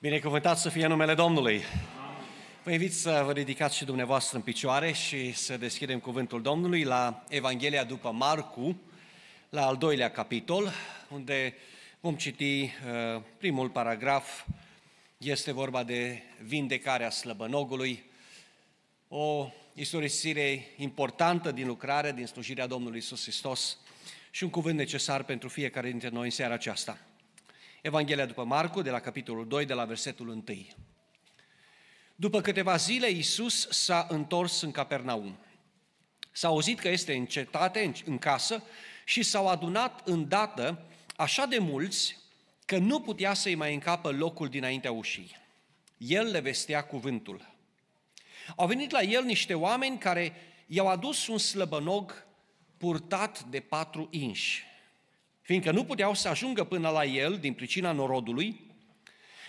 Binecuvântat să fie numele Domnului! Vă invit să vă ridicați și dumneavoastră în picioare și să deschidem cuvântul Domnului la Evanghelia după Marcu, la al doilea capitol, unde vom citi uh, primul paragraf. Este vorba de vindecarea slăbănogului, o istorisire importantă din lucrare, din slujirea Domnului Iisus Hristos și un cuvânt necesar pentru fiecare dintre noi în seara aceasta. Evanghelia după Marcu, de la capitolul 2, de la versetul 1. După câteva zile, Iisus s-a întors în Capernaum. S-a auzit că este în cetate, în casă, și s-au adunat îndată așa de mulți că nu putea să-i mai încapă locul dinaintea ușii. El le vestea cuvântul. Au venit la el niște oameni care i-au adus un slăbănog purtat de patru inși. Fiindcă nu puteau să ajungă până la el din pricina norodului,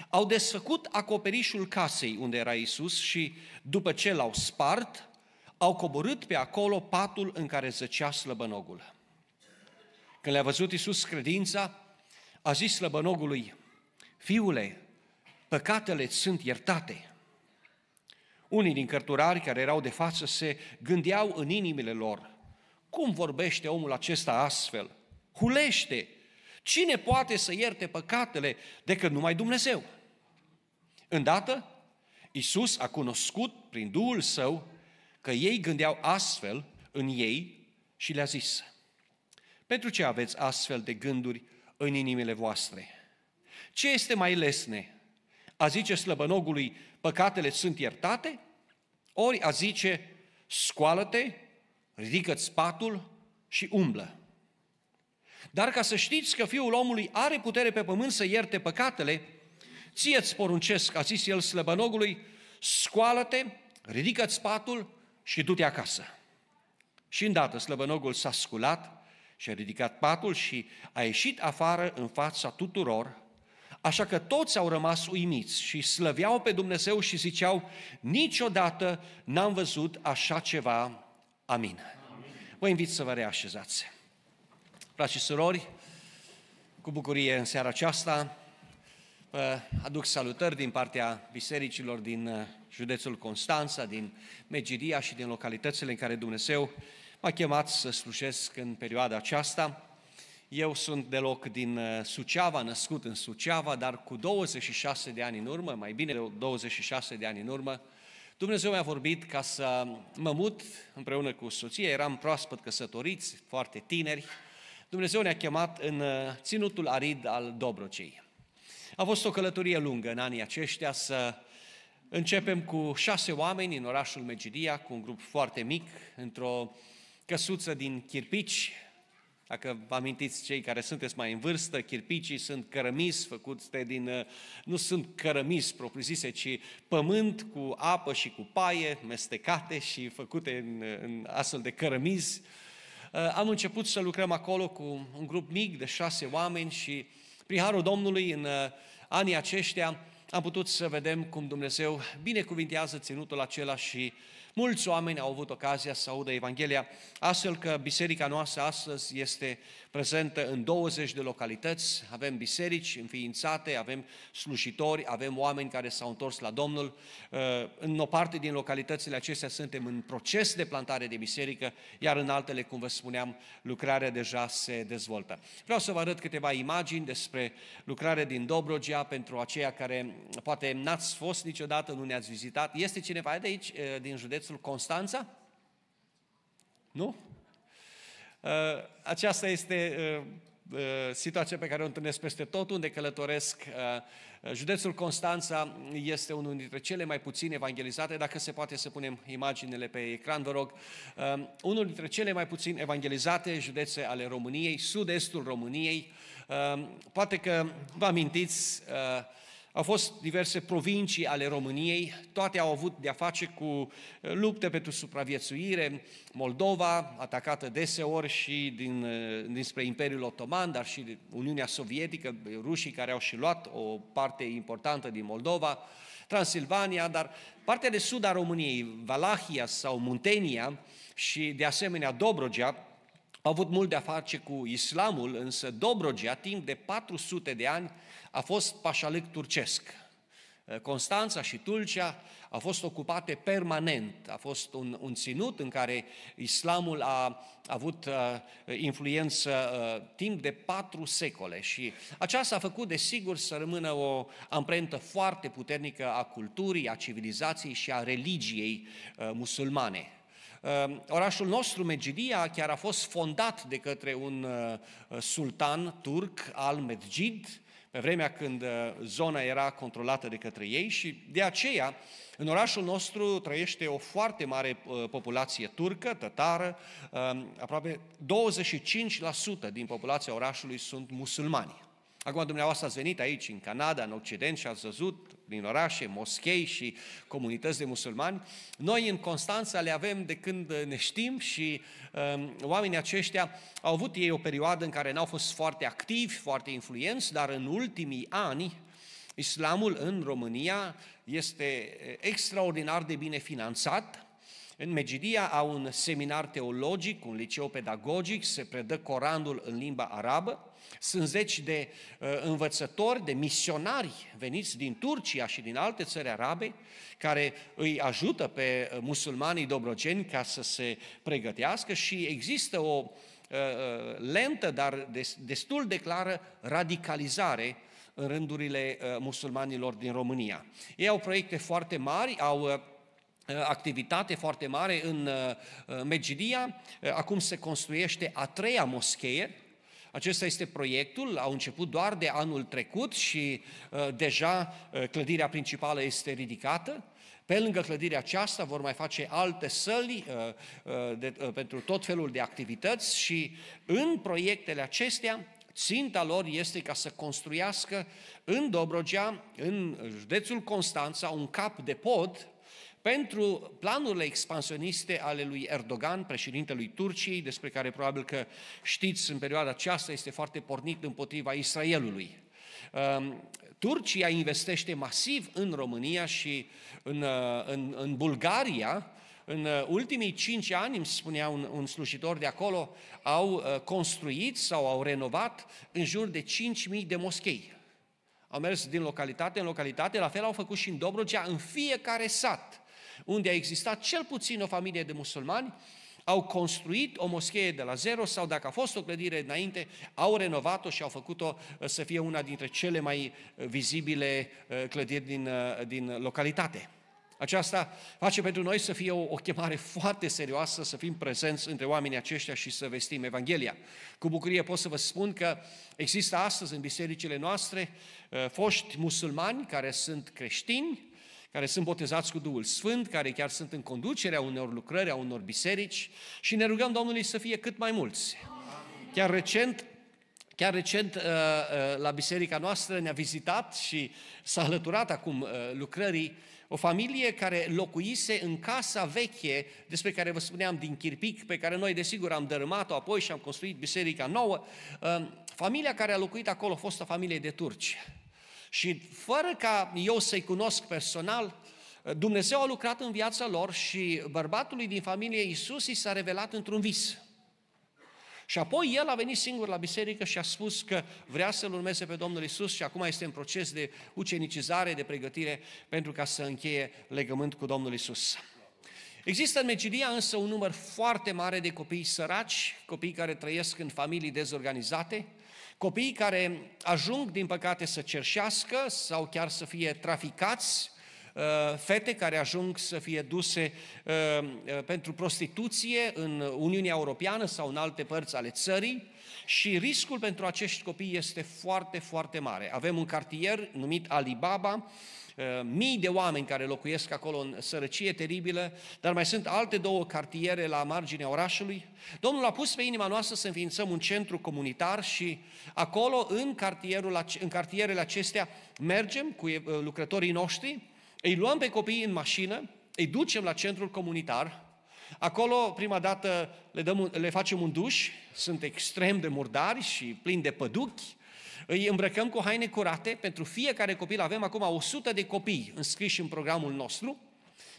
au desfăcut acoperișul casei unde era Isus și, după ce l-au spart, au coborât pe acolo patul în care zăcea slăbănogul. Când le-a văzut Isus credința, a zis slăbănogului, Fiule, păcatele sunt iertate unii din cărturari care erau de față se gândeau în inimile lor, cum vorbește omul acesta astfel? Hulește! Cine poate să ierte păcatele decât numai Dumnezeu? Îndată, Isus a cunoscut prin Duhul Său că ei gândeau astfel în ei și le-a zis, pentru ce aveți astfel de gânduri în inimile voastre? Ce este mai lesne? A zice slăbănogului, păcatele sunt iertate, ori a zice, scoală-te, ridică-ți patul și umblă. Dar ca să știți că Fiul omului are putere pe pământ să ierte păcatele, ție-ți poruncesc, a zis el slăbănogului, scoală-te, ridică-ți patul și du-te acasă. Și îndată slăbănogul s-a sculat și a ridicat patul și a ieșit afară în fața tuturor Așa că toți au rămas uimiți și slăveau pe Dumnezeu și ziceau, niciodată n-am văzut așa ceva. Amin. Amin. Vă invit să vă reașezați. Frați și surori, cu bucurie în seara aceasta vă aduc salutări din partea bisericilor din uh, județul Constanța, din Megiria și din localitățile în care Dumnezeu m-a chemat să slujesc în perioada aceasta. Eu sunt deloc din uh, Suceava, născut în Suceava, dar cu 26 de ani în urmă, mai bine de 26 de ani în urmă, Dumnezeu mi-a vorbit ca să mă mut împreună cu soția, eram proaspăt căsătoriți, foarte tineri. Dumnezeu ne-a chemat în uh, ținutul arid al Dobrocei. A fost o călătorie lungă în anii aceștia să începem cu șase oameni în orașul Megidia, cu un grup foarte mic, într-o căsuță din chirpici, dacă vă amintiți cei care sunteți mai în vârstă, chirpicii sunt cărămizi făcute din, uh, nu sunt cărămizi propriu-zise, ci pământ cu apă și cu paie mestecate și făcute în, uh, în astfel de cărămizi. Uh, am început să lucrăm acolo cu un grup mic de șase oameni și prin harul Domnului în anii aceștia am putut să vedem cum Dumnezeu binecuvintează ținutul acela și uh, Mulți oameni au avut ocazia să audă Evanghelia, astfel că biserica noastră astăzi este prezentă în 20 de localități, avem biserici înființate, avem slujitori, avem oameni care s-au întors la Domnul. Uh, în o parte din localitățile acestea suntem în proces de plantare de biserică, iar în altele, cum vă spuneam, lucrarea deja se dezvoltă. Vreau să vă arăt câteva imagini despre lucrarea din Dobrogea pentru aceia care poate n-ați fost niciodată, nu ne-ați vizitat. Este cineva de aici, uh, din județ? județul Constanța? Nu? Uh, aceasta este uh, uh, situația pe care o întâlnesc peste tot unde călătoresc. Județul Constanța este unul dintre cele mai puțin evangelizate, dacă se poate să punem imaginele pe ecran, vă rog. Unul dintre cele mai puțin evangelizate județe ale României, sud-estul României. Poate că vă amintiți, au fost diverse provincii ale României, toate au avut de-a face cu eh, lupte pentru supraviețuire. Moldova, atacată deseori și din, eh, dinspre Imperiul Otoman, dar și Uniunea Sovietică, rușii care au și luat o parte importantă din Moldova, Transilvania, dar partea de sud a României, Valahia sau Muntenia și de asemenea Dobrogea, a avut mult de a face cu islamul, însă Dobrogea, timp de 400 de ani, a fost pașalâc turcesc. Eh, Constanța și Tulcea au fost ocupate permanent. A fost un, un ținut în care islamul a, a avut uh, influență uh, timp de patru secole și aceasta a făcut, desigur, să rămână o amprentă foarte puternică a culturii, a civilizației și a religiei uh, musulmane. Ehm, orașul nostru, Medgidia, chiar a fost fondat de către un eh, sultan turc al Medgid, pe vremea când eh, zona era controlată de către ei și de aceea în orașul nostru trăiește o foarte mare eh, populație turcă, tătară, ehm, aproape 25% din populația orașului sunt musulmani. Acum dumneavoastră ați venit aici, în Canada, în Occident și ați văzut prin orașe, moschei și comunități de musulmani. Noi în Constanța le avem de când ne știm și um, oamenii aceștia au avut ei o perioadă în care n-au fost foarte activi, foarte influenți, dar în ultimii ani islamul în România este extraordinar de bine finanțat, în Megidia au un seminar teologic, un liceu pedagogic, se predă Coranul în limba arabă, sunt zeci de uh, învățători, de misionari veniți din Turcia și din alte țări arabe, care îi ajută pe uh, musulmanii dobrogeni ca să se pregătească și există o uh, lentă, dar destul de clară, radicalizare în rândurile musulmanilor din România. Ei au proiecte foarte mari, au activitate foarte mare în Megidia. Acum se construiește a treia moschee acesta este proiectul, au început doar de anul trecut și uh, deja uh, clădirea principală este ridicată. Pe lângă clădirea aceasta vor mai face alte săli uh, de, pentru tot felul de activități și în proiectele acestea Ținta lor este ca să construiască în Dobrogea, în județul Constanța, un cap de pod pentru planurile expansioniste ale lui Erdogan, președintelui Turciei, despre care probabil că știți în perioada aceasta este foarte pornit împotriva Israelului. Um, Turcia investește masiv în România și în, uh, în, în Bulgaria, în uh, ultimii cinci ani, îmi spunea un, un slujitor de acolo, au uh, construit sau au renovat în jur de 5.000 de moschei. Au mers din localitate în localitate, la fel au făcut și în Dobrogea, în fiecare sat unde a existat cel puțin o familie de musulmani, au construit o moschee de la zero sau dacă a fost o clădire înainte, au renovat-o și au făcut-o uh, să fie una dintre cele mai uh, vizibile uh, clădiri din, din localitate. Aceasta face pentru noi să fie o, o chemare foarte serioasă, să fim prezenți între oamenii aceștia și să vestim Evanghelia. Cu bucurie pot să vă spun că există astăzi în bisericile noastre foști musulmani care sunt creștini, care sunt botezați cu Duhul Sfânt, care chiar sunt în conducerea unor lucrări, a unor biserici și ne rugăm Domnului să fie cât mai mulți. Chiar recent Chiar recent uh, uh, la biserica noastră ne-a vizitat și s-a alăturat acum uh, lucrării o familie care locuise în casa veche despre care vă spuneam din Chirpic, pe care noi desigur am dărâmat-o apoi și am construit biserica nouă. Familia care a locuit acolo a fost o familie de turci. Și fără ca eu să-i cunosc personal, Dumnezeu a lucrat în viața lor și bărbatului din familie Iisus i s-a revelat într-un vis. Și apoi el a venit singur la biserică și a spus că vrea să-L urmeze pe Domnul Isus și acum este în proces de ucenicizare, de pregătire pentru ca să încheie legământ cu Domnul Isus. Există în Megidia însă un număr foarte mare de copii săraci, copii care trăiesc în familii dezorganizate, Copiii care ajung, din păcate, să cerșească sau chiar să fie traficați, uh, fete care ajung să fie duse uh, uh, pentru prostituție în Uniunea Europeană sau în alte părți ale țării și riscul pentru acești copii este foarte, foarte mare. Avem un cartier numit Alibaba, Uh, mii de oameni care locuiesc acolo în sărăcie teribilă, dar mai sunt alte două cartiere la marginea orașului. Domnul a pus pe inima noastră să înființăm un centru comunitar și acolo, în, cartierul, în cartierele acestea, mergem cu uh, lucrătorii noștri, îi luăm pe copii în mașină, îi ducem la centrul comunitar, Acolo, prima dată, le, dăm, le facem un duș, sunt extrem de murdari și plini de păduchi, îi îmbrăcăm cu haine curate, pentru fiecare copil avem acum 100 de copii înscriși în programul nostru,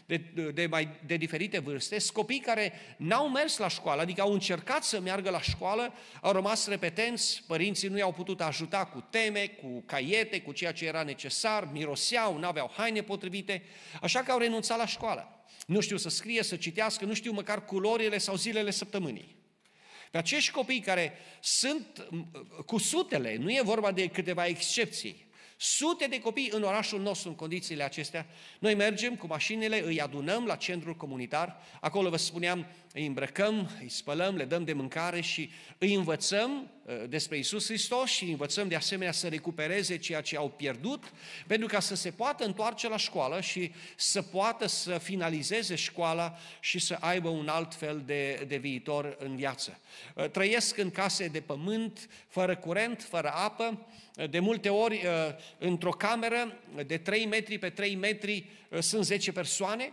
de, de, mai, de diferite vârste, copii care n-au mers la școală, adică au încercat să meargă la școală, au rămas repetenți, părinții nu i-au putut ajuta cu teme, cu caiete, cu ceea ce era necesar, miroseau, nu aveau haine potrivite, așa că au renunțat la școală. Nu știu să scrie, să citească, nu știu măcar culorile sau zilele săptămânii. Că acești copii care sunt cu sutele, nu e vorba de câteva excepții, sute de copii în orașul nostru în condițiile acestea, noi mergem cu mașinile, îi adunăm la centrul comunitar, acolo vă spuneam, îi îmbrăcăm, îi spălăm, le dăm de mâncare și îi învățăm uh, despre Isus Hristos și îi învățăm de asemenea să recupereze ceea ce au pierdut, pentru ca să se poată întoarce la școală și să poată să finalizeze școala și să aibă un alt fel de, de viitor în viață. Uh, trăiesc în case de pământ, fără curent, fără apă, uh, de multe ori într-o cameră de 3 metri pe 3 metri sunt 10 persoane,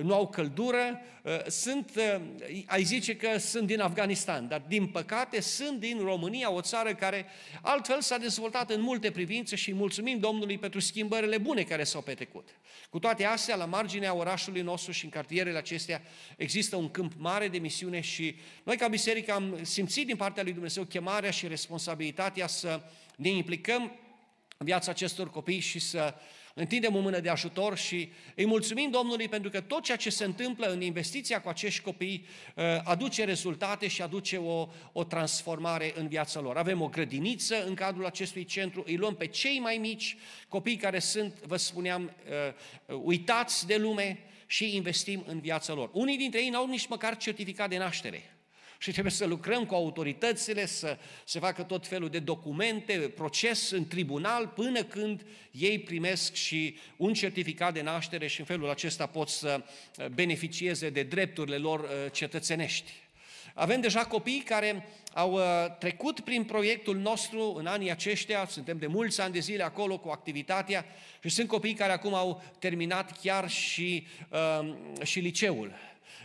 nu au căldură, uh, sunt, uh, ai zice că sunt din Afganistan, dar din păcate sunt din România, o țară care altfel s-a dezvoltat în multe privințe și mulțumim Domnului pentru schimbările bune care s-au petrecut. Cu toate astea, la marginea orașului nostru și în cartierele acestea există un câmp mare de misiune și noi ca biserică am simțit din partea lui Dumnezeu chemarea și responsabilitatea să ne implicăm în viața acestor copii și să uh, întindem o mână de ajutor și îi mulțumim Domnului pentru că tot ceea ce se întâmplă în investiția cu acești copii uh, aduce rezultate și aduce o, o transformare în viața lor. Avem o grădiniță în cadrul acestui centru, îi luăm pe cei mai mici, copii care sunt, vă spuneam, uh, uitați de lume și investim în viața lor. Unii dintre ei n-au nici măcar certificat de naștere și trebuie să lucrăm cu autoritățile, să se facă tot felul de documente, proces în tribunal, până când ei primesc și un certificat de naștere și în felul acesta pot să uh, beneficieze de drepturile lor uh, cetățenești. Avem deja copii care au uh, trecut prin proiectul nostru în anii aceștia, suntem de mulți ani de zile acolo cu activitatea și sunt copii care acum au terminat chiar și, și liceul.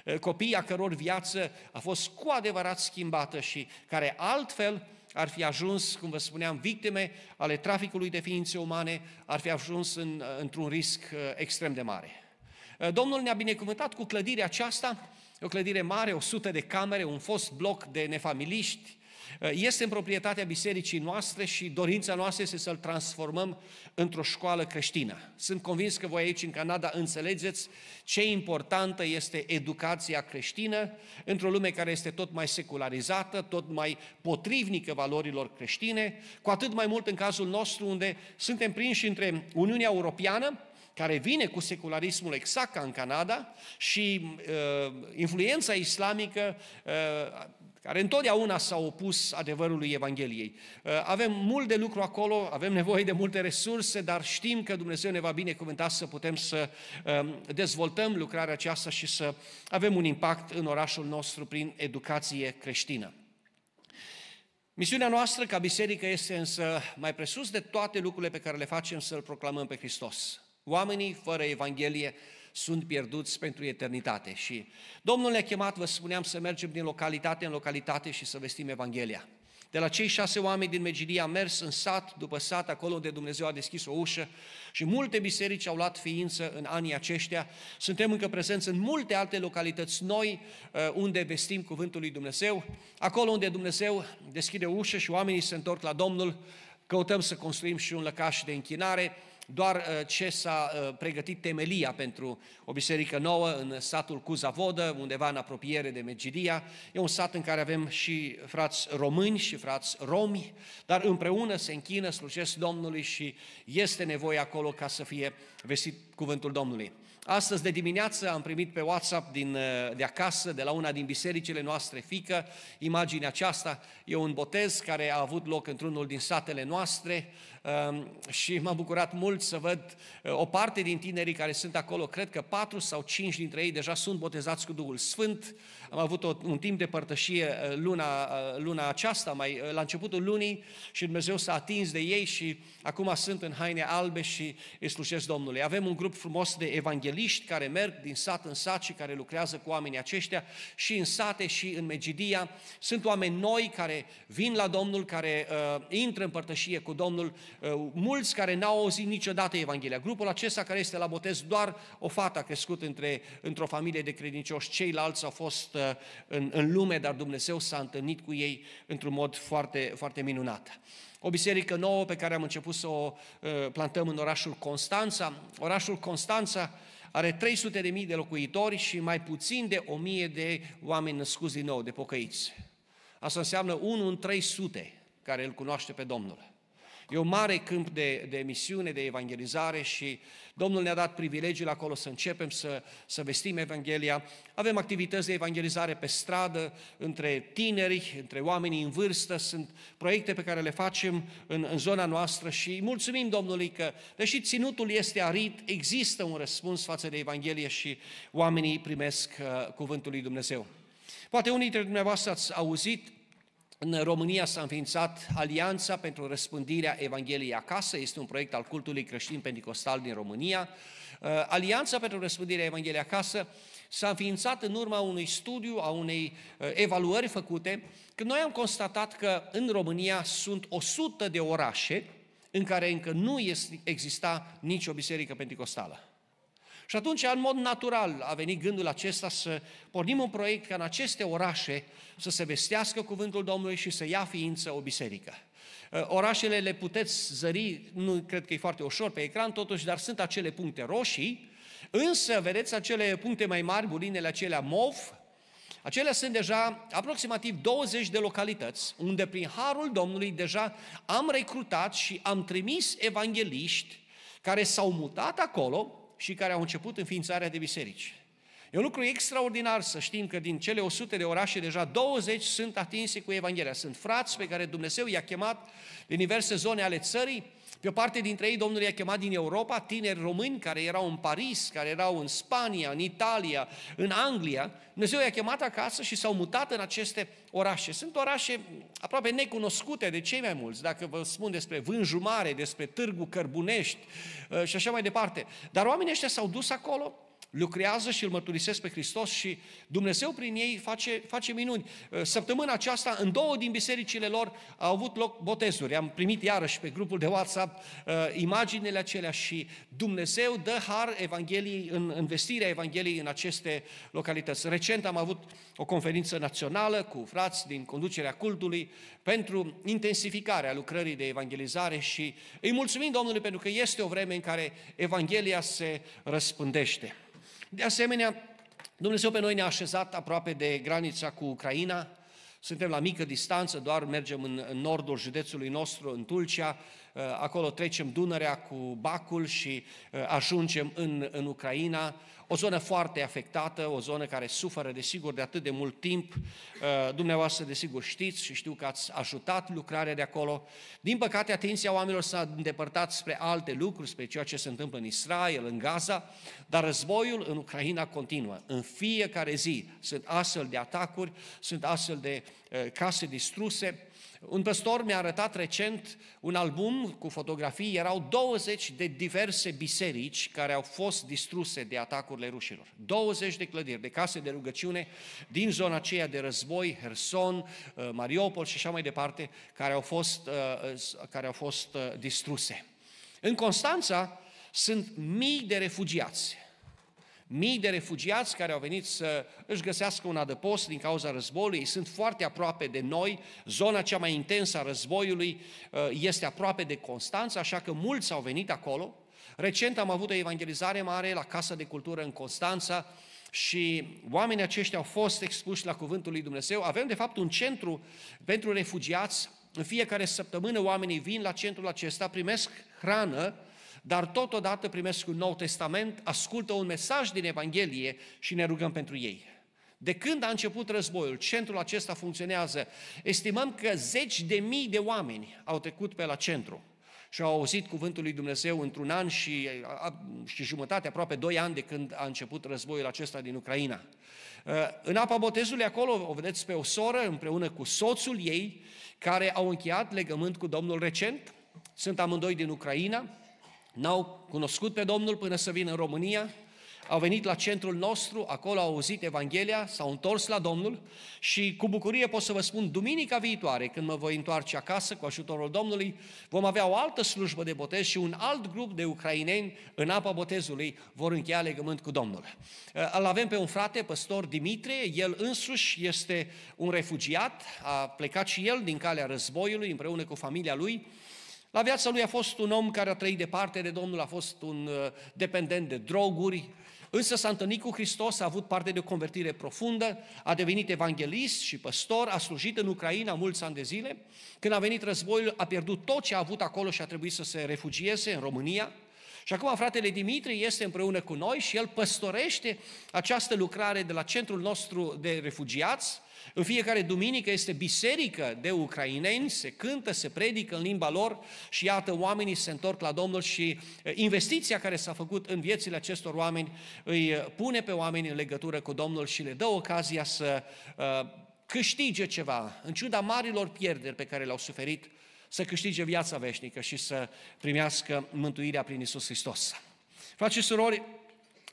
Eh, copiii a căror viață a fost cu adevărat schimbată și care altfel ar fi ajuns, cum vă spuneam, victime ale traficului de ființe umane, ar fi ajuns în, eh, într-un risc eh, extrem de mare. Domnul ne-a binecuvântat cu clădirea aceasta, o clădire mare, 100 de camere, un fost bloc de nefamiliști, Uh, este în proprietatea bisericii noastre și dorința noastră este să-l transformăm într-o școală creștină. Sunt convins că voi aici în Canada înțelegeți ce importantă este educația creștină într-o lume care este tot mai secularizată, tot mai potrivnică valorilor creștine, cu atât mai mult în cazul nostru unde suntem prinși între Uniunea Europeană, care vine cu secularismul exact ca în Canada și uh, influența islamică uh, care întotdeauna s-au opus adevărului Evangheliei. Uh, avem mult de lucru acolo, avem nevoie de multe resurse, dar știm că Dumnezeu ne va binecuvânta să putem să um, dezvoltăm lucrarea aceasta și să avem un impact în orașul nostru prin educație creștină. Misiunea noastră ca biserică este însă mai presus de toate lucrurile pe care le facem să-L proclamăm pe Hristos. Oamenii fără Evanghelie sunt pierduți pentru eternitate. Și Domnul ne-a chemat, vă spuneam, să mergem din localitate în localitate și să vestim Evanghelia. De la cei șase oameni din Megidia am mers în sat, după sat, acolo unde Dumnezeu a deschis o ușă și multe biserici au luat ființă în anii aceștia. Suntem încă prezenți în multe alte localități noi uh, unde vestim cuvântul lui Dumnezeu. Acolo unde Dumnezeu deschide ușă și oamenii se întorc la Domnul, căutăm să construim și un lăcaș de închinare, doar uh, ce s-a uh, pregătit temelia pentru o biserică nouă în satul Cuzavodă, undeva în apropiere de Megidia. E un sat în care avem și frați români și frați romi, dar împreună se închină, slujesc Domnului și este nevoie acolo ca să fie vestit cuvântul Domnului. Astăzi de dimineață am primit pe WhatsApp din, uh, de acasă, de la una din bisericile noastre fică, imaginea aceasta. E un botez care a avut loc într-unul din satele noastre, Ehm, și m-am bucurat mult să văd eh, o parte din tinerii care sunt acolo, cred că patru sau cinci dintre ei deja sunt botezați cu Duhul Sfânt. Am avut un timp de părtășie eh, luna, eh, luna aceasta, mai la începutul lunii și Dumnezeu s-a atins de ei și acum sunt în haine albe și îi slujesc Domnului. Avem un grup frumos de evangeliști care merg din sat în sat și care lucrează cu oamenii aceștia și în sate și în Megidia. Sunt oameni noi care vin la Domnul, care uh, intră în părtășie cu Domnul Uh, mulți care n-au auzit niciodată Evanghelia. Grupul acesta care este la botez, doar o fată a crescut între, într-o familie de credincioși, ceilalți au fost uh, în, în lume, dar Dumnezeu s-a întâlnit cu ei într-un mod foarte, foarte minunat. O biserică nouă pe care am început să o uh, plantăm în orașul Constanța. Orașul Constanța are 300 de mii de locuitori și mai puțin de 1000 de oameni născuți din nou, de pocăiți. Asta înseamnă 1 în 300 care îl cunoaște pe Domnul. E un mare câmp de, de misiune, de evangelizare și Domnul ne-a dat privilegiul acolo să începem să, să vestim Evanghelia. Avem activități de evangelizare pe stradă, între tineri, între oamenii în vârstă, sunt proiecte pe care le facem în, în zona noastră și mulțumim Domnului că, deși ținutul este arit, există un răspuns față de Evanghelie și oamenii primesc uh, cuvântul lui Dumnezeu. Poate unii dintre dumneavoastră ați auzit în România s-a înființat Alianța pentru Răspândirea Evangheliei Acasă, este un proiect al cultului creștin pentecostal din România. Uh, Alianța pentru Răspândirea Evangheliei Acasă s-a înființat în urma unui studiu, a unei uh, evaluări făcute, când noi am constatat că în România sunt 100 de orașe în care încă nu exista nicio biserică pentecostală. Și atunci, în mod natural, a venit gândul acesta să pornim un proiect ca în aceste orașe să se vestească cuvântul Domnului și să ia ființă o biserică. Uh, orașele le puteți zări, nu cred că e foarte ușor pe ecran totuși, dar sunt acele puncte roșii, însă vedeți acele puncte mai mari, bulinele acelea MOV, Acelea sunt deja aproximativ 20 de localități unde prin harul Domnului deja am recrutat și am trimis evangeliști care s-au mutat acolo și care au început înființarea de biserici. E un lucru extraordinar să știm că din cele 100 de orașe deja 20 sunt atinse cu Evanghelia. Sunt frați pe care Dumnezeu i-a chemat din diverse zone ale țării pe o parte dintre ei, Domnul i-a chemat din Europa tineri români care erau în Paris, care erau în Spania, în Italia, în Anglia. Dumnezeu i-a chemat acasă și s-au mutat în aceste orașe. Sunt orașe aproape necunoscute de cei mai mulți, dacă vă spun despre vânjumare, despre Târgu Cărbunești uh, și așa mai departe. Dar oamenii ăștia s-au dus acolo lucrează și îl mărturisesc pe Hristos și Dumnezeu prin ei face, face minuni. Uh, săptămâna aceasta, în două din bisericile lor, au avut loc botezuri. Am primit iarăși pe grupul de WhatsApp uh, imaginele acelea și Dumnezeu dă har Evangheliei, în, în vestirea Evangheliei în aceste localități. Recent am avut o conferință națională cu frați din conducerea cultului pentru intensificarea lucrării de evangelizare și îi mulțumim Domnului pentru că este o vreme în care Evanghelia se răspândește. De asemenea, Dumnezeu pe noi ne-a așezat aproape de granița cu Ucraina, suntem la mică distanță, doar mergem în nordul județului nostru, în Tulcea, Eh, acolo trecem Dunărea cu Bacul și eh, ajungem în, în Ucraina, o zonă foarte afectată, o zonă care suferă, desigur, de atât de mult timp. Eh, dumneavoastră, desigur, știți și știu că ați ajutat lucrarea de acolo. Din păcate, atenția oamenilor s-a îndepărtat spre alte lucruri, spre ceea ce se întâmplă în Israel, în Gaza, dar războiul în Ucraina continuă. În fiecare zi sunt astfel de atacuri, sunt astfel de case distruse, un păstor mi-a arătat recent un album cu fotografii, erau 20 de diverse biserici care au fost distruse de atacurile rușilor. 20 de clădiri, de case de rugăciune din zona aceea de război, Herson, uh, Mariupol și așa mai departe, care au fost, uh, care au fost uh, distruse. În Constanța sunt mii de refugiați mii de refugiați care au venit să își găsească un adăpost din cauza războiului, sunt foarte aproape de noi, zona cea mai intensă a războiului uh, este aproape de Constanța, așa că mulți au venit acolo. Recent am avut o evangelizare mare la Casa de Cultură în Constanța și oamenii aceștia au fost expuși la Cuvântul lui Dumnezeu. Avem, de fapt, un centru pentru refugiați. În fiecare săptămână oamenii vin la centrul acesta, primesc hrană, dar totodată primesc un nou testament, ascultă un mesaj din Evanghelie și ne rugăm pentru ei. De când a început războiul, centrul acesta funcționează. Estimăm că zeci de mii de oameni au trecut pe la centru și au auzit cuvântul lui Dumnezeu într-un an și, și jumătate, aproape doi ani de când a început războiul acesta din Ucraina. Uh, în apa botezului acolo o vedeți pe o soră împreună cu soțul ei, care au încheiat legământ cu Domnul recent, sunt amândoi din Ucraina, N-au cunoscut pe Domnul până să vină în România, au venit la centrul nostru, acolo au auzit Evanghelia, s-au întors la Domnul și cu bucurie pot să vă spun, duminica viitoare, când mă voi întoarce acasă cu ajutorul Domnului, vom avea o altă slujbă de botez și un alt grup de ucraineni în apa botezului vor încheia legământ cu Domnul. Îl avem pe un frate, păstor Dimitrie, el însuși este un refugiat, a plecat și el din calea războiului împreună cu familia lui, la viața lui a fost un om care a trăit departe de Domnul, a fost un uh, dependent de droguri, însă s-a întâlnit cu Hristos, a avut parte de o convertire profundă, a devenit evanghelist și păstor, a slujit în Ucraina mulți ani de zile. Când a venit războiul, a pierdut tot ce a avut acolo și a trebuit să se refugieze în România. Și acum fratele Dimitri este împreună cu noi și el păstorește această lucrare de la centrul nostru de refugiați, în fiecare duminică este biserică de ucraineni, se cântă, se predică în limba lor și iată, oamenii se întorc la Domnul și eh, investiția care s-a făcut în viețile acestor oameni îi eh, pune pe oameni în legătură cu Domnul și le dă ocazia să eh, câștige ceva, în ciuda marilor pierderi pe care le-au suferit, să câștige viața veșnică și să primească mântuirea prin Isus Hristos. Frații și surori,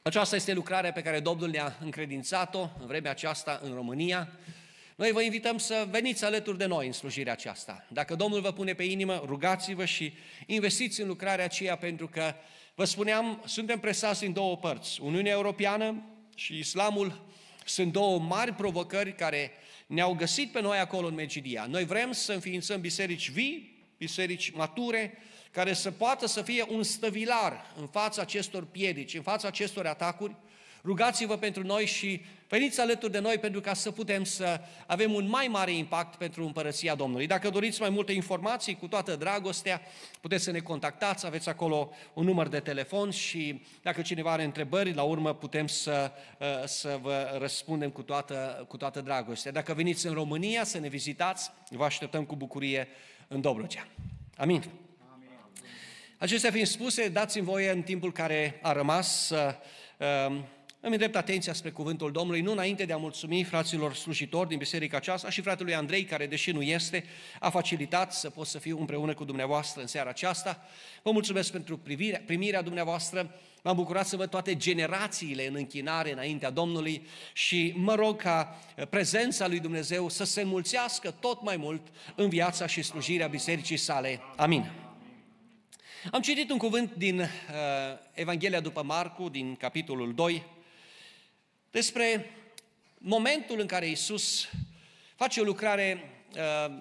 aceasta este lucrarea pe care Domnul ne-a încredințat-o în vremea aceasta în România. Noi vă invităm să veniți alături de noi în slujirea aceasta. Dacă Domnul vă pune pe inimă, rugați-vă și investiți în lucrarea aceea, pentru că, vă spuneam, suntem presați în două părți. Uniunea Europeană și Islamul sunt două mari provocări care ne-au găsit pe noi acolo în Megidia. Noi vrem să înființăm biserici vii, biserici mature, care să poată să fie un stăvilar în fața acestor piedici, în fața acestor atacuri, Rugați-vă pentru noi și veniți alături de noi pentru ca să putem să avem un mai mare impact pentru împărăția Domnului. Dacă doriți mai multe informații, cu toată dragostea, puteți să ne contactați, aveți acolo un număr de telefon și dacă cineva are întrebări, la urmă putem să, uh, să vă răspundem cu toată, cu toată dragostea. Dacă veniți în România să ne vizitați, vă așteptăm cu bucurie în Dobrogea. Amin. Acestea fiind spuse, dați-mi voie în timpul care a rămas să uh, îmi îndrept atenția spre cuvântul Domnului, nu înainte de a mulțumi fraților slujitori din biserica aceasta și fratelui Andrei, care deși nu este, a facilitat să pot să fiu împreună cu dumneavoastră în seara aceasta. Vă mulțumesc pentru privirea, primirea dumneavoastră, m-am bucurat să văd toate generațiile în închinare înaintea Domnului și mă rog ca prezența lui Dumnezeu să se mulțească tot mai mult în viața și slujirea bisericii sale. Amin. Am citit un cuvânt din uh, Evanghelia după Marcu, din capitolul 2, despre momentul în care Isus face o lucrare uh,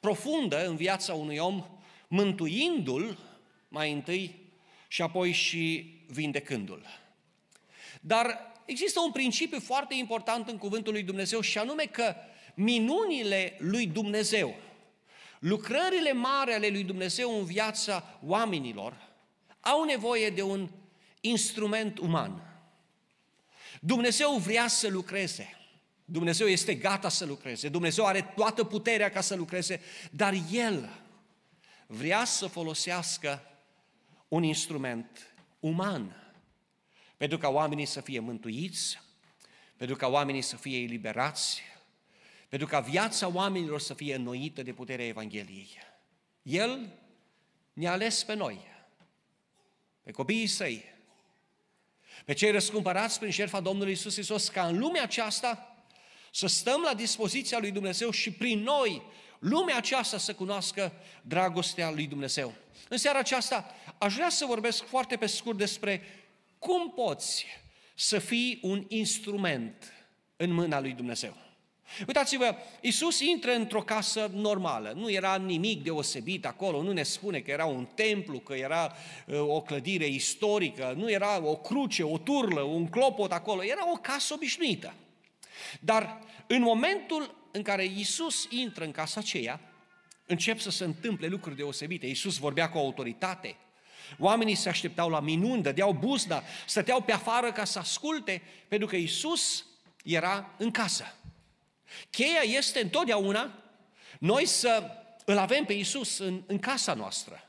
profundă în viața unui om, mântuindu-l mai întâi și apoi și vindecându-l. Dar există un principiu foarte important în cuvântul lui Dumnezeu și anume că minunile lui Dumnezeu, lucrările mari ale lui Dumnezeu în viața oamenilor, au nevoie de un instrument uman. Dumnezeu vrea să lucreze. Dumnezeu este gata să lucreze. Dumnezeu are toată puterea ca să lucreze, dar El vrea să folosească un instrument uman pentru ca oamenii să fie mântuiți, pentru ca oamenii să fie eliberați, pentru ca viața oamenilor să fie înnoită de puterea Evangheliei. El ne-a ales pe noi, pe copiii săi, pe cei răscumpărați prin șerfa Domnului Isus Hristos, ca în lumea aceasta să stăm la dispoziția lui Dumnezeu și prin noi lumea aceasta să cunoască dragostea lui Dumnezeu. În seara aceasta aș vrea să vorbesc foarte pe scurt despre cum poți să fii un instrument în mâna lui Dumnezeu. Uitați-vă, Iisus intră într-o casă normală, nu era nimic deosebit acolo, nu ne spune că era un templu, că era uh, o clădire istorică, nu era o cruce, o turlă, un clopot acolo, era o casă obișnuită. Dar în momentul în care Iisus intră în casa aceea, încep să se întâmple lucruri deosebite. Iisus vorbea cu autoritate, oamenii se așteptau la minundă, deau buzna, stăteau pe afară ca să asculte, pentru că Iisus era în casă. Cheia este întotdeauna noi să îl avem pe Isus în, în casa noastră,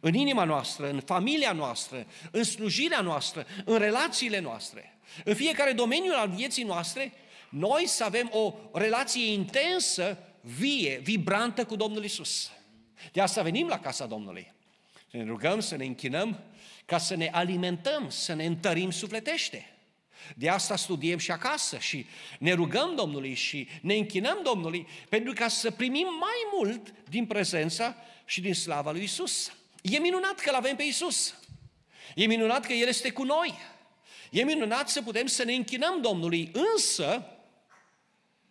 în inima noastră, în familia noastră, în slujirea noastră, în relațiile noastre. În fiecare domeniu al vieții noastre, noi să avem o relație intensă, vie, vibrantă cu Domnul Isus. De asta venim la casa Domnului. Să ne rugăm, să ne închinăm, ca să ne alimentăm, să ne întărim sufletește. De asta studiem și acasă și ne rugăm Domnului și ne închinăm Domnului pentru ca să primim mai mult din prezența și din slava lui Isus. E minunat că-L avem pe Isus. E minunat că El este cu noi. E minunat să putem să ne închinăm Domnului, însă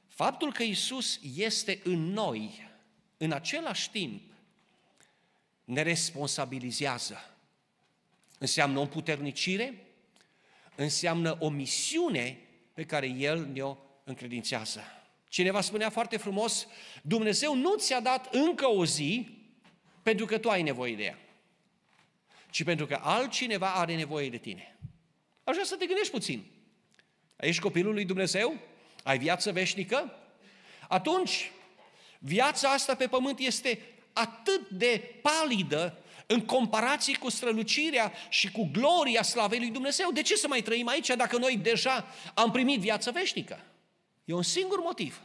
faptul că Isus este în noi, în același timp, ne responsabilizează. Înseamnă o puternicire, înseamnă o misiune pe care El ne-o încredințează. Cineva spunea foarte frumos, Dumnezeu nu ți-a dat încă o zi pentru că tu ai nevoie de ea, ci pentru că altcineva are nevoie de tine. Așa să te gândești puțin. Ești copilul lui Dumnezeu? Ai viață veșnică? Atunci, viața asta pe pământ este atât de palidă în comparație cu strălucirea și cu gloria slavei lui Dumnezeu. De ce să mai trăim aici dacă noi deja am primit viață veșnică? E un singur motiv.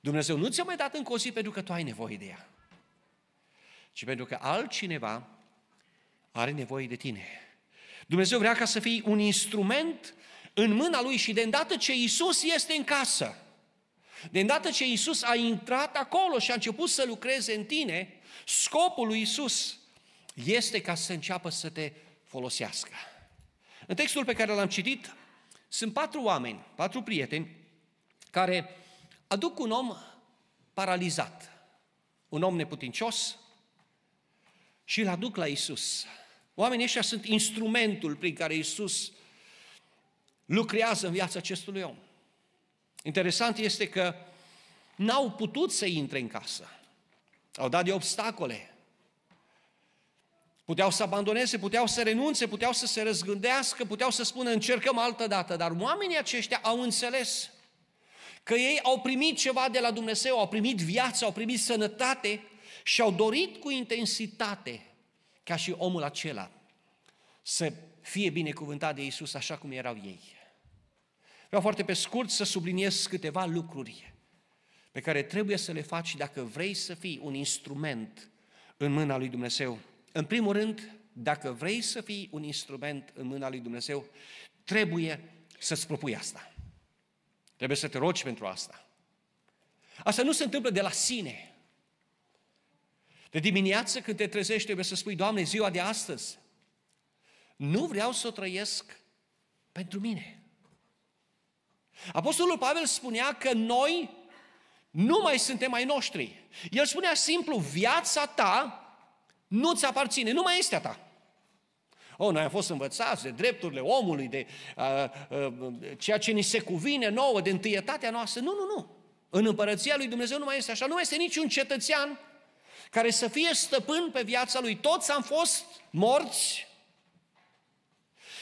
Dumnezeu nu ți-a mai dat în o zi pentru că tu ai nevoie de ea, ci pentru că altcineva are nevoie de tine. Dumnezeu vrea ca să fii un instrument în mâna Lui și de îndată ce Isus este în casă, de îndată ce Isus a intrat acolo și a început să lucreze în tine, scopul lui Isus este ca să înceapă să te folosească. În textul pe care l-am citit, sunt patru oameni, patru prieteni, care aduc un om paralizat, un om neputincios și îl aduc la Isus. Oamenii ăștia sunt instrumentul prin care Isus lucrează în viața acestui om. Interesant este că n-au putut să intre în casă. Au dat de obstacole, Puteau să abandoneze, puteau să renunțe, puteau să se răzgândească, puteau să spună încercăm altă dată, dar oamenii aceștia au înțeles că ei au primit ceva de la Dumnezeu, au primit viață, au primit sănătate și au dorit cu intensitate ca și omul acela să fie binecuvântat de Isus așa cum erau ei. Vreau foarte pe scurt să subliniez câteva lucruri pe care trebuie să le faci dacă vrei să fii un instrument în mâna lui Dumnezeu. În primul rând, dacă vrei să fii un instrument în mâna lui Dumnezeu, trebuie să-ți propui asta. Trebuie să te rogi pentru asta. Asta nu se întâmplă de la sine. De dimineață când te trezești trebuie să spui, Doamne, ziua de astăzi, nu vreau să o trăiesc pentru mine. Apostolul Pavel spunea că noi nu mai suntem ai noștri. El spunea simplu, viața ta nu ți aparține, nu mai este a ta. Oh, noi am fost învățați de drepturile omului, de uh, uh, ceea ce ni se cuvine nouă, de întâietatea noastră. Nu, nu, nu. În împărăția lui Dumnezeu nu mai este așa. Nu este niciun cetățean care să fie stăpân pe viața lui. Toți am fost morți,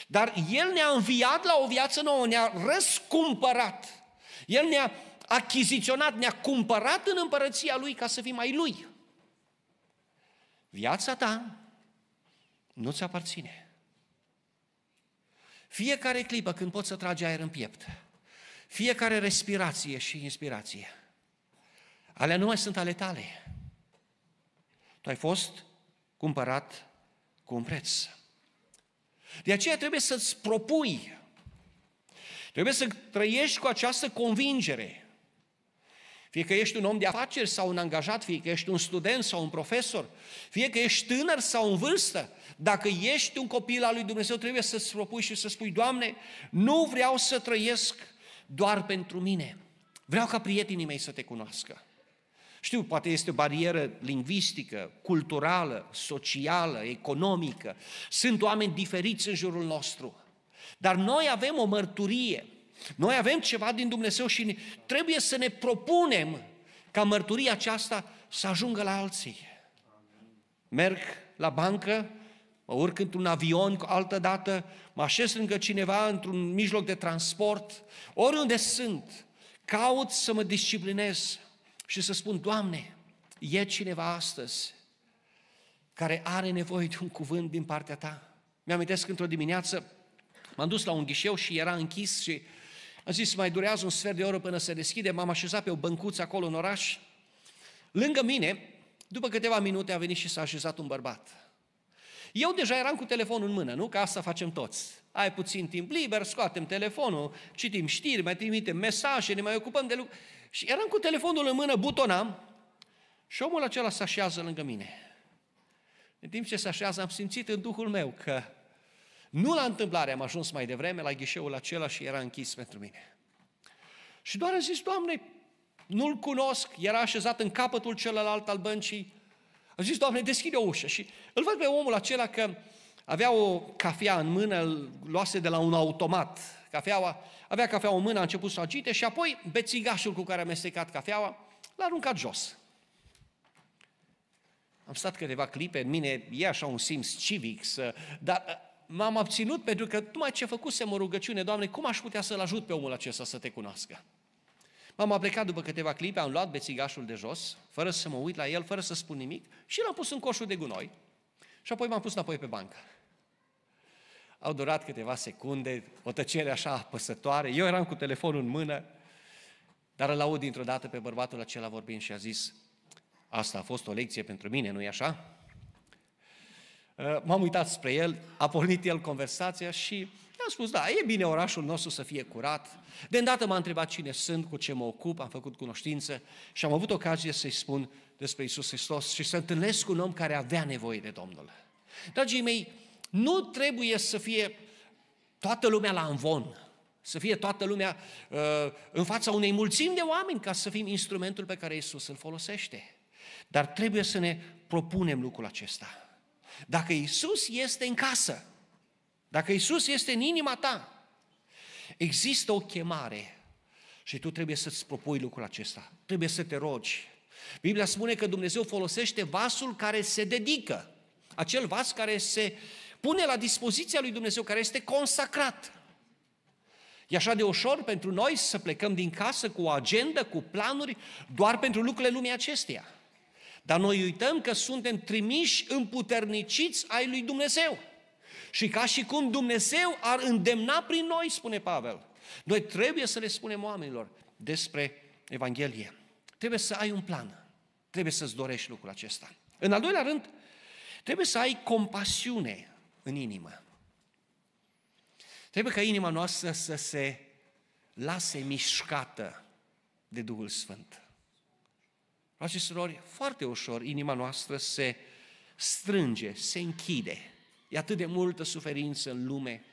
dar El ne-a înviat la o viață nouă, ne-a răscumpărat. El ne-a achiziționat, ne-a cumpărat în împărăția Lui ca să fim mai Lui. Viața ta nu ți aparține. Fiecare clipă când poți să tragi aer în piept, fiecare respirație și inspirație, alea nu mai sunt ale tale. Tu ai fost cumpărat cu un preț. De aceea trebuie să-ți propui, trebuie să trăiești cu această convingere fie că ești un om de afaceri sau un angajat, fie că ești un student sau un profesor, fie că ești tânăr sau în vârstă, dacă ești un copil al lui Dumnezeu, trebuie să-ți propui și să spui, Doamne, nu vreau să trăiesc doar pentru mine. Vreau ca prietenii mei să te cunoască. Știu, poate este o barieră lingvistică, culturală, socială, economică. Sunt oameni diferiți în jurul nostru. Dar noi avem o mărturie noi avem ceva din Dumnezeu și trebuie să ne propunem ca mărturia aceasta să ajungă la alții. Merg la bancă, mă urc într-un avion altă dată, mă așez lângă cineva într-un mijloc de transport, oriunde sunt, caut să mă disciplinez și să spun, Doamne, e cineva astăzi care are nevoie de un cuvânt din partea Ta. Mi-amintesc într-o dimineață, m-am dus la un ghișeu și era închis și am zis, mai durează un sfert de oră până se deschide, m-am așezat pe o băncuță acolo în oraș. Lângă mine, după câteva minute, a venit și s-a așezat un bărbat. Eu deja eram cu telefonul în mână, nu? Că asta facem toți. Ai puțin timp liber, scoatem telefonul, citim știri, mai trimitem mesaje, ne mai ocupăm de lucruri. Și eram cu telefonul în mână, butonam și omul acela se așează lângă mine. În timp ce se așează, am simțit în duhul meu că nu la întâmplare am ajuns mai devreme la ghișeul acela și era închis pentru mine. Și doar a zis, Doamne, nu-l cunosc, era așezat în capătul celălalt al băncii. A zis, Doamne, deschide o ușă. Și îl văd pe omul acela că avea o cafea în mână, îl luase de la un automat. Cafeaua, avea cafea în mână, a început să agite și apoi bețigașul cu care a mestecat cafeaua l-a aruncat jos. Am stat câteva clipe, în mine e așa un simț civic, să, dar m-am abținut pentru că mai ce făcusem o rugăciune, Doamne, cum aș putea să-l ajut pe omul acesta să te cunoască? M-am aplecat după câteva clipe, am luat bețigașul de jos, fără să mă uit la el, fără să spun nimic, și l-am pus în coșul de gunoi și apoi m-am pus înapoi pe bancă. Au durat câteva secunde, o tăcere așa apăsătoare, eu eram cu telefonul în mână, dar îl aud dintr-o dată pe bărbatul acela vorbind și a zis, asta a fost o lecție pentru mine, nu-i așa? Eh, m-am uitat spre el, a pornit el conversația și i-am spus, da, e bine orașul nostru să fie curat. De îndată m-a întrebat cine sunt, cu ce mă ocup, am făcut cunoștință și am avut ocazie să-i spun despre Isus Hristos și să întâlnesc un om care avea nevoie de Domnul. Dragii mei, nu trebuie să fie toată lumea la învon, să fie toată lumea uh, în fața unei mulțimi de oameni ca să fim instrumentul pe care Isus îl folosește. Dar trebuie să ne propunem lucrul acesta. Dacă Isus este în casă, dacă Isus este în inima ta, există o chemare și tu trebuie să-ți propui lucrul acesta. Trebuie să te rogi. Biblia spune că Dumnezeu folosește vasul care se dedică, acel vas care se pune la dispoziția lui Dumnezeu, care este consacrat. E așa de ușor pentru noi să plecăm din casă cu o agendă, cu planuri, doar pentru lucrurile lumii acesteia. Dar noi uităm că suntem trimiși împuterniciți ai lui Dumnezeu. Și ca și cum Dumnezeu ar îndemna prin noi, spune Pavel. Noi trebuie să le spunem oamenilor despre Evanghelie. Trebuie să ai un plan. Trebuie să-ți dorești lucrul acesta. În al doilea rând, trebuie să ai compasiune în inimă. Trebuie ca inima noastră să se lase mișcată de Duhul Sfânt. Frați și surori, foarte ușor inima noastră se strânge, se închide. E atât de multă suferință în lume.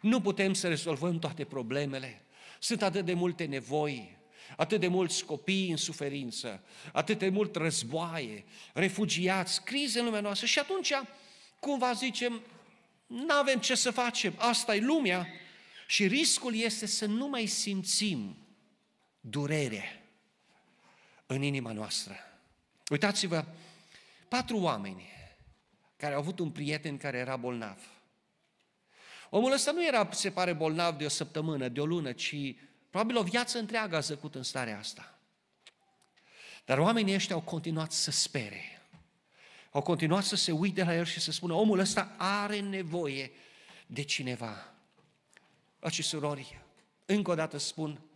Nu putem să rezolvăm toate problemele. Sunt atât de multe nevoi, atât de mulți copii în suferință, atât de mult războaie, refugiați, crize în lumea noastră. Și atunci, cumva zicem, nu avem ce să facem, asta e lumea. Și riscul este să nu mai simțim durerea în inima noastră. Uitați-vă, patru oameni care au avut un prieten care era bolnav. Omul ăsta nu era, se pare, bolnav de o săptămână, de o lună, ci probabil o viață întreagă a zăcut în starea asta. Dar oamenii ăștia au continuat să spere. Au continuat să se uite la el și să spună, omul ăsta are nevoie de cineva. Și surorii, încă o dată spun,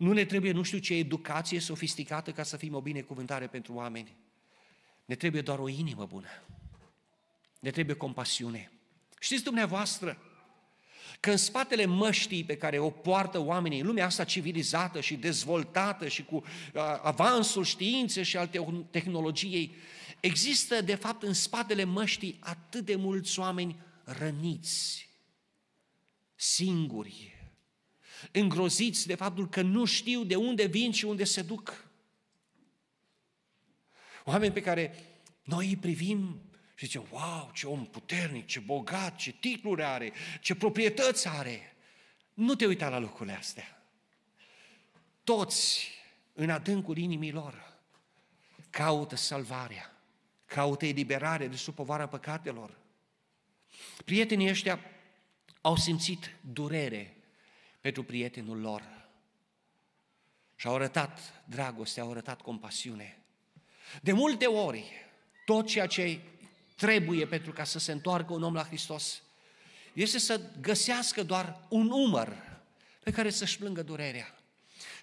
nu ne trebuie nu știu ce educație sofisticată ca să fim o binecuvântare pentru oameni. Ne trebuie doar o inimă bună. Ne trebuie compasiune. Știți dumneavoastră că în spatele măștii pe care o poartă oamenii lumea asta civilizată și dezvoltată și cu avansul științei și al tehnologiei, există de fapt în spatele măștii atât de mulți oameni răniți, singuri, îngroziți de faptul că nu știu de unde vin și unde se duc. Oameni pe care noi îi privim și zicem, wow, ce om puternic, ce bogat, ce titluri are, ce proprietăți are. Nu te uita la lucrurile astea. Toți, în adâncul inimii lor, caută salvarea, caută eliberare de sub povara păcatelor. Prietenii ăștia au simțit durere pentru prietenul lor. Și-au arătat dragoste, au arătat compasiune. De multe ori, tot ceea ce trebuie pentru ca să se întoarcă un om la Hristos este să găsească doar un umăr pe care să-și plângă durerea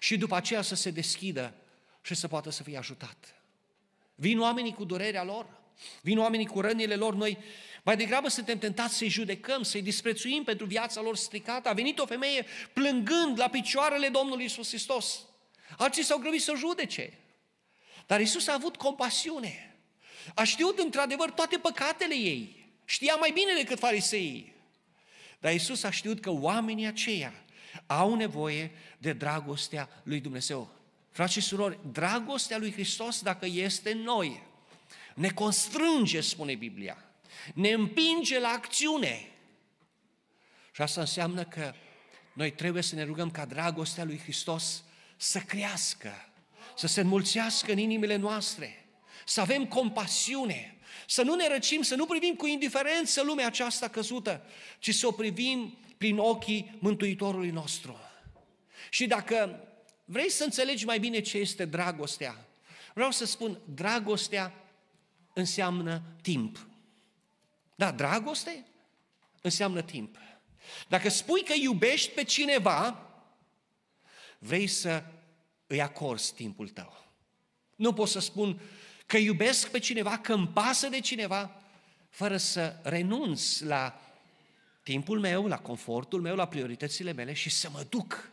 și după aceea să se deschidă și să poată să fie ajutat. Vin oamenii cu durerea lor, Vin oamenii cu rănile lor, noi mai degrabă suntem tentați să-i judecăm, să-i disprețuim pentru viața lor stricată. A venit o femeie plângând la picioarele Domnului Isus Hristos. Alții s-au grăbit să judece. Dar Isus a avut compasiune. A știut într-adevăr toate păcatele ei. Știa mai bine decât fariseii. Dar Isus a știut că oamenii aceia au nevoie de dragostea lui Dumnezeu. Frați și surori, dragostea lui Hristos, dacă este în noi, ne constrânge, spune Biblia, ne împinge la acțiune. Și asta înseamnă că noi trebuie să ne rugăm ca dragostea lui Hristos să crească, să se înmulțească în inimile noastre, să avem compasiune, să nu ne răcim, să nu privim cu indiferență lumea aceasta căzută, ci să o privim prin ochii Mântuitorului nostru. Și dacă vrei să înțelegi mai bine ce este dragostea, vreau să spun, dragostea înseamnă timp. Da, dragoste înseamnă timp. Dacă spui că iubești pe cineva, vrei să îi acorzi timpul tău. Nu pot să spun că iubesc pe cineva, că îmi pasă de cineva, fără să renunț la timpul meu, la confortul meu, la prioritățile mele și să mă duc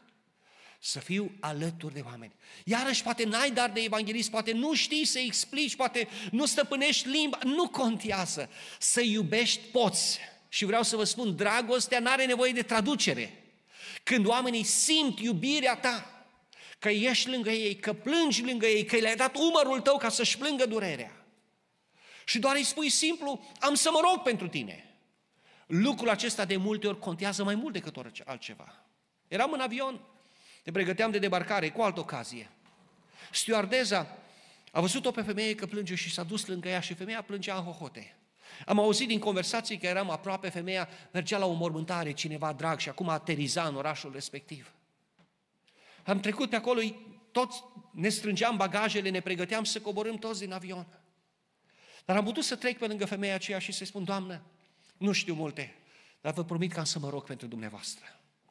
să fiu alături de oameni. Iarăși, poate n-ai dar de evanghelist, poate nu știi să explici, poate nu stăpânești limba, nu contează. Să iubești poți. Și vreau să vă spun, dragostea nu are nevoie de traducere. Când oamenii simt iubirea ta, că ești lângă ei, că plângi lângă ei, că le-ai dat umărul tău ca să-și plângă durerea. Și doar îi spui simplu, am să mă rog pentru tine. Lucrul acesta de multe ori contează mai mult decât orice altceva. Eram în avion, ne pregăteam de debarcare cu altă ocazie. Stewardeza a văzut-o pe femeie că plânge și s-a dus lângă ea și femeia plângea în hohote. Am auzit din conversații că eram aproape, femeia mergea la o mormântare, cineva drag și acum ateriza în orașul respectiv. Am trecut pe acolo, toți ne strângeam bagajele, ne pregăteam să coborâm toți din avion. Dar am putut să trec pe lângă femeia aceea și să-i spun, Doamnă, nu știu multe, dar vă promit că am să mă rog pentru dumneavoastră.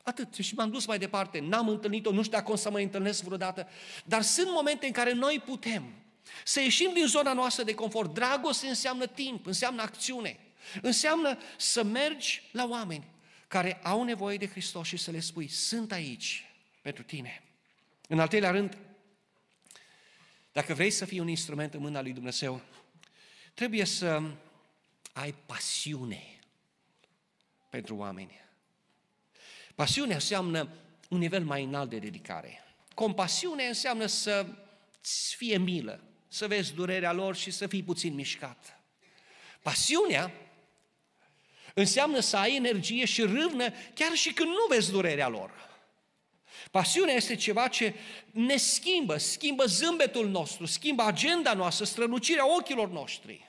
Atât. Și m-am dus mai departe. N-am întâlnit-o, nu știu dacă o să mă întâlnesc vreodată. Dar sunt momente în care noi putem să ieșim din zona noastră de confort. Dragoste înseamnă timp, înseamnă acțiune. Înseamnă să mergi la oameni care au nevoie de Hristos și să le spui, sunt aici pentru tine. În al treilea rând, dacă vrei să fii un instrument în mâna lui Dumnezeu, trebuie să ai pasiune pentru oameni. Pasiunea înseamnă un nivel mai înalt de dedicare. Compasiune înseamnă să fie milă, să vezi durerea lor și să fii puțin mișcat. Pasiunea înseamnă să ai energie și râvnă chiar și când nu vezi durerea lor. Pasiunea este ceva ce ne schimbă, schimbă zâmbetul nostru, schimbă agenda noastră, strălucirea ochilor noștri.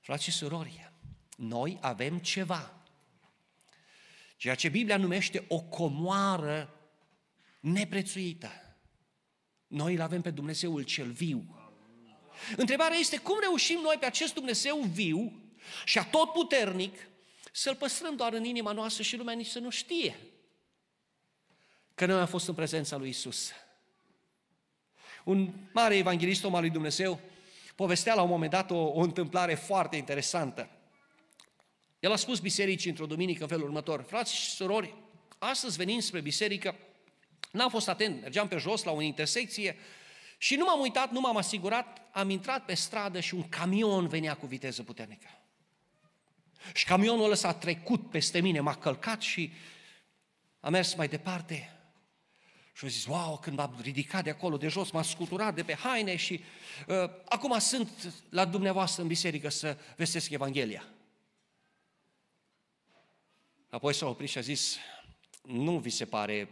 Frații și surori, noi avem ceva ceea ce Biblia numește o comoară neprețuită. Noi îl avem pe Dumnezeul cel viu. Întrebarea este cum reușim noi pe acest Dumnezeu viu și atotputernic să-L păstrăm doar în inima noastră și lumea nici să nu știe că noi am fost în prezența lui Isus. Un mare evanghelist om al lui Dumnezeu povestea la un moment dat o, o întâmplare foarte interesantă. El a spus bisericii într-o duminică în felul următor, frați și surori, astăzi venim spre biserică, n-am fost atent, mergeam pe jos la o intersecție și nu m-am uitat, nu m-am asigurat, am intrat pe stradă și un camion venea cu viteză puternică. Și camionul ăsta a trecut peste mine, m-a călcat și a mers mai departe. Și au zis, wow, când m-am ridicat de acolo, de jos, m-am scuturat de pe haine și uh, acum sunt la dumneavoastră în biserică să vestesc Evanghelia. Apoi s-a oprit și a zis, nu vi se pare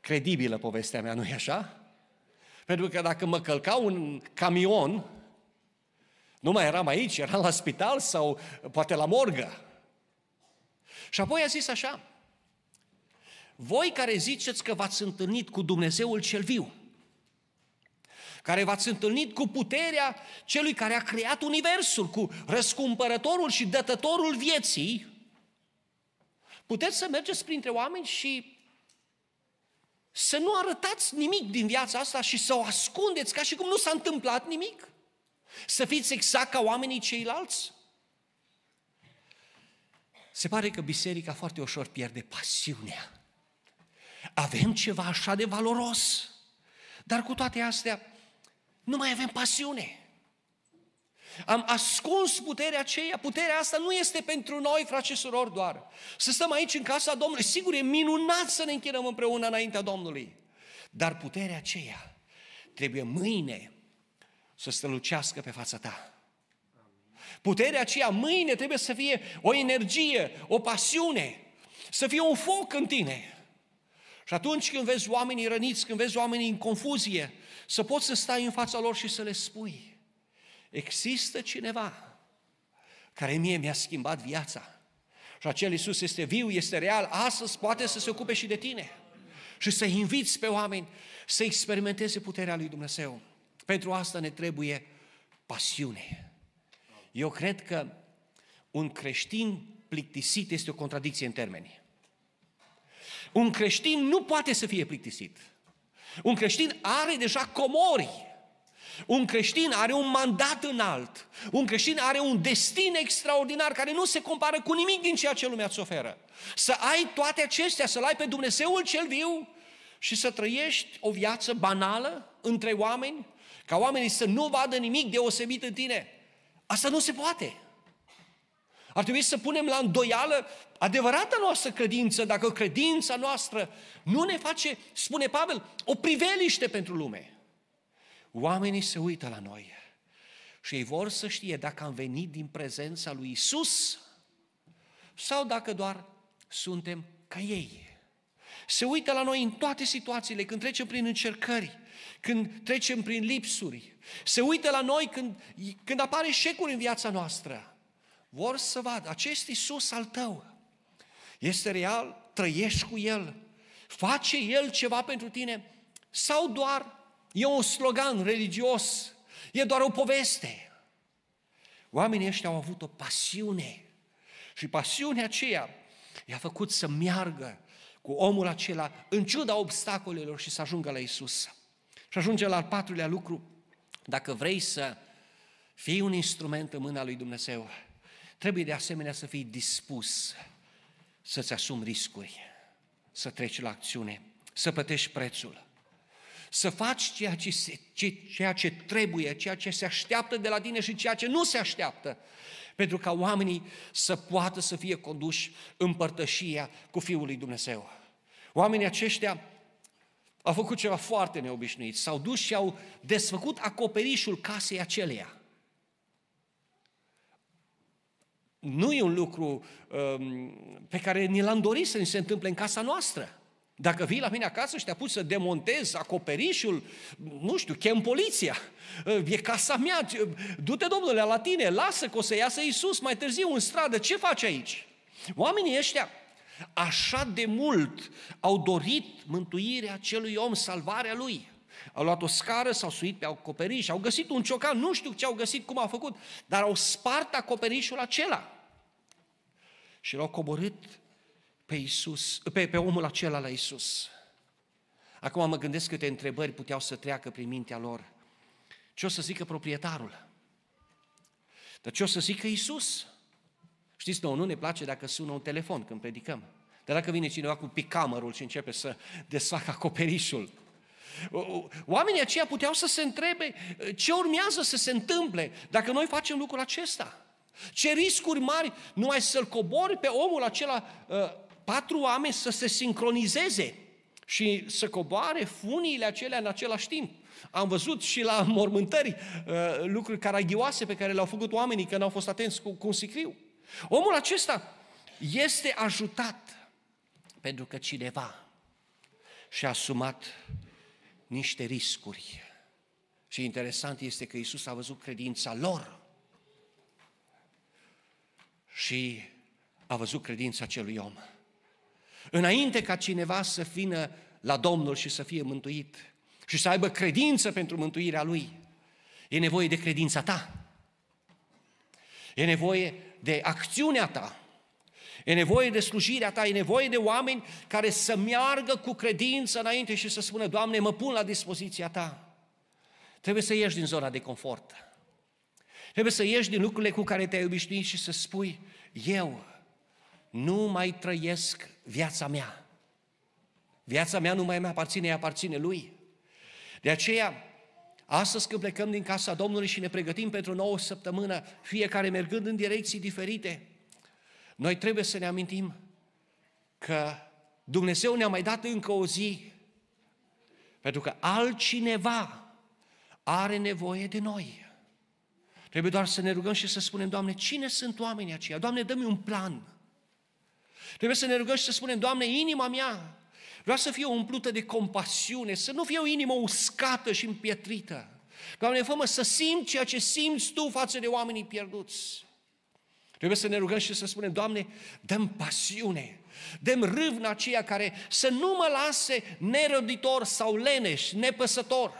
credibilă povestea mea, nu-i așa? Pentru că dacă mă călca un camion, nu mai eram aici, eram la spital sau poate la morgă. Și apoi a zis așa, voi care ziceți că v-ați întâlnit cu Dumnezeul cel viu, care v-ați întâlnit cu puterea celui care a creat Universul, cu răscumpărătorul și dătătorul vieții, Puteți să mergeți printre oameni și să nu arătați nimic din viața asta și să o ascundeți ca și cum nu s-a întâmplat nimic. Să fiți exact ca oamenii ceilalți. Se pare că biserica foarte ușor pierde pasiunea. Avem ceva așa de valoros, dar cu toate astea nu mai avem pasiune. Am ascuns puterea aceea. Puterea asta nu este pentru noi, frate și surori, doar. Să stăm aici în casa Domnului. Sigur, e minunat să ne închinăm împreună înaintea Domnului. Dar puterea aceea trebuie mâine să strălucească pe fața ta. Puterea aceea mâine trebuie să fie o energie, o pasiune, să fie un foc în tine. Și atunci când vezi oamenii răniți, când vezi oamenii în confuzie, să poți să stai în fața lor și să le spui. Există cineva care mie mi-a schimbat viața. Și acel Iisus este viu, este real, astăzi poate să se ocupe și de tine. Și să inviți pe oameni să experimenteze puterea lui Dumnezeu. Pentru asta ne trebuie pasiune. Eu cred că un creștin plictisit este o contradicție în termeni. Un creștin nu poate să fie plictisit. Un creștin are deja comori un creștin are un mandat înalt. Un creștin are un destin extraordinar care nu se compară cu nimic din ceea ce lumea îți oferă. Să ai toate acestea, să-L ai pe Dumnezeul cel viu și să trăiești o viață banală între oameni, ca oamenii să nu vadă nimic deosebit în tine. Asta nu se poate. Ar trebui să punem la îndoială adevărata noastră credință, dacă credința noastră nu ne face, spune Pavel, o priveliște pentru lume. Oamenii se uită la noi și ei vor să știe dacă am venit din prezența lui Isus sau dacă doar suntem ca ei. Se uită la noi în toate situațiile, când trecem prin încercări, când trecem prin lipsuri. Se uită la noi când, când apare eșecuri în viața noastră. Vor să vadă, acest Isus al tău este real, trăiești cu El, face El ceva pentru tine sau doar e un slogan religios, e doar o poveste. Oamenii ăștia au avut o pasiune și pasiunea aceea i-a făcut să meargă cu omul acela în ciuda obstacolelor și să ajungă la Isus. Și ajunge la al patrulea lucru, dacă vrei să fii un instrument în mâna lui Dumnezeu, trebuie de asemenea să fii dispus să-ți asumi riscuri, să treci la acțiune, să plătești prețul să faci ceea ce, se, ce, ceea ce trebuie, ceea ce se așteaptă de la tine și ceea ce nu se așteaptă, pentru ca oamenii să poată să fie conduși părtășia cu Fiul lui Dumnezeu. Oamenii aceștia au făcut ceva foarte neobișnuit. S-au dus și au desfăcut acoperișul casei aceleia. Nu e un lucru um, pe care ni l-am dorit să ni se întâmple în casa noastră. Dacă vii la mine acasă și te apuci să demontezi acoperișul, nu știu, chem poliția, e casa mea, du-te domnule la tine, lasă că o să iasă Iisus mai târziu în stradă, ce faci aici? Oamenii ăștia așa de mult au dorit mântuirea acelui om, salvarea lui. Au luat o scară, s-au suit pe acoperiș, au găsit un ciocan, nu știu ce au găsit, cum au făcut, dar au spart acoperișul acela. Și l-au coborât pe, Isus, pe, pe omul acela la Isus. Acum mă gândesc câte întrebări puteau să treacă prin mintea lor. Ce o să zică proprietarul? Dar ce o să zică Isus? Știți, nouă, nu ne place dacă sună un telefon când predicăm. Dar dacă vine cineva cu picamărul și începe să desfacă acoperișul, oamenii aceia puteau să se întrebe ce urmează să se întâmple dacă noi facem lucrul acesta. Ce riscuri mari numai să-l cobori pe omul acela uh, patru oameni să se sincronizeze și să coboare funiile acelea în același timp. Am văzut și la mormântări uh, lucruri caragioase pe care le-au făcut oamenii că n-au fost atenți cu, cu un sicriu. Omul acesta este ajutat pentru că cineva și-a asumat niște riscuri. Și interesant este că Isus a văzut credința lor și a văzut credința acelui om. Înainte ca cineva să vină la Domnul și să fie mântuit și să aibă credință pentru mântuirea lui, e nevoie de credința ta. E nevoie de acțiunea ta. E nevoie de slujirea ta, e nevoie de oameni care să meargă cu credință înainte și să spună, Doamne, mă pun la dispoziția ta. Trebuie să ieși din zona de confort. Trebuie să ieși din lucrurile cu care te-ai obișnuit și să spui, eu nu mai trăiesc viața mea. Viața mea nu mai mi aparține, ea aparține lui. De aceea, astăzi când plecăm din casa Domnului și ne pregătim pentru o nouă săptămână, fiecare mergând în direcții diferite, noi trebuie să ne amintim că Dumnezeu ne-a mai dat încă o zi, pentru că altcineva are nevoie de noi. Trebuie doar să ne rugăm și să spunem, Doamne, cine sunt oamenii aceia? Doamne, dă-mi un plan. Trebuie să ne rugăm și să spunem, Doamne, inima mea vreau să fie umplută de compasiune, să nu fie o inimă uscată și împietrită. Doamne, fă să simt ceea ce simți Tu față de oamenii pierduți. Trebuie să ne rugăm și să spunem, Doamne, dăm pasiune, dăm râvna aceea care să nu mă lase neroditor sau leneș, nepăsător.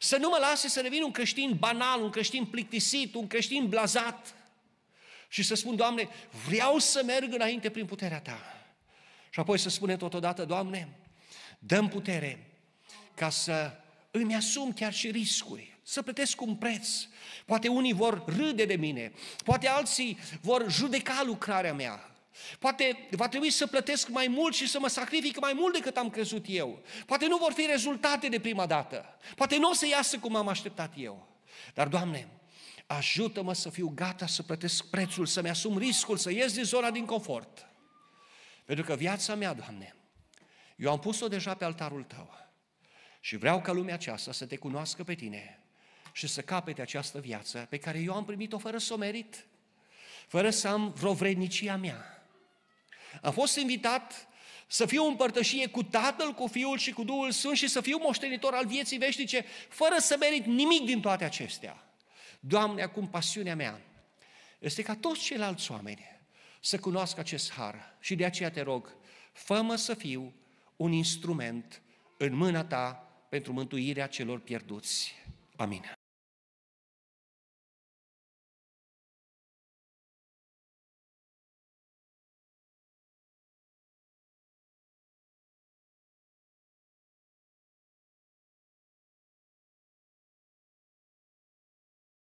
Să nu mă lase să devin un creștin banal, un creștin plictisit, un creștin blazat, și să spun, Doamne, vreau să merg înainte prin puterea Ta. Și apoi să spune totodată, Doamne, dăm putere ca să îmi asum chiar și riscuri, să plătesc un preț. Poate unii vor râde de mine, poate alții vor judeca lucrarea mea, Poate va trebui să plătesc mai mult și să mă sacrific mai mult decât am crezut eu. Poate nu vor fi rezultate de prima dată. Poate nu o să iasă cum am așteptat eu. Dar, Doamne, Ajută-mă să fiu gata să plătesc prețul, să-mi asum riscul, să ies din zona din confort. Pentru că viața mea, Doamne, eu am pus-o deja pe altarul Tău și vreau ca lumea aceasta să te cunoască pe Tine și să capete această viață pe care eu am primit-o fără să o merit, fără să am vreo vrednicia mea. Am fost invitat să fiu împărtășie cu Tatăl, cu Fiul și cu Duhul Sfânt și să fiu moștenitor al vieții veșnice, fără să merit nimic din toate acestea. Doamne, acum pasiunea mea este ca toți ceilalți oameni să cunoască acest har și de aceea te rog, fă să fiu un instrument în mâna ta pentru mântuirea celor pierduți. Amin.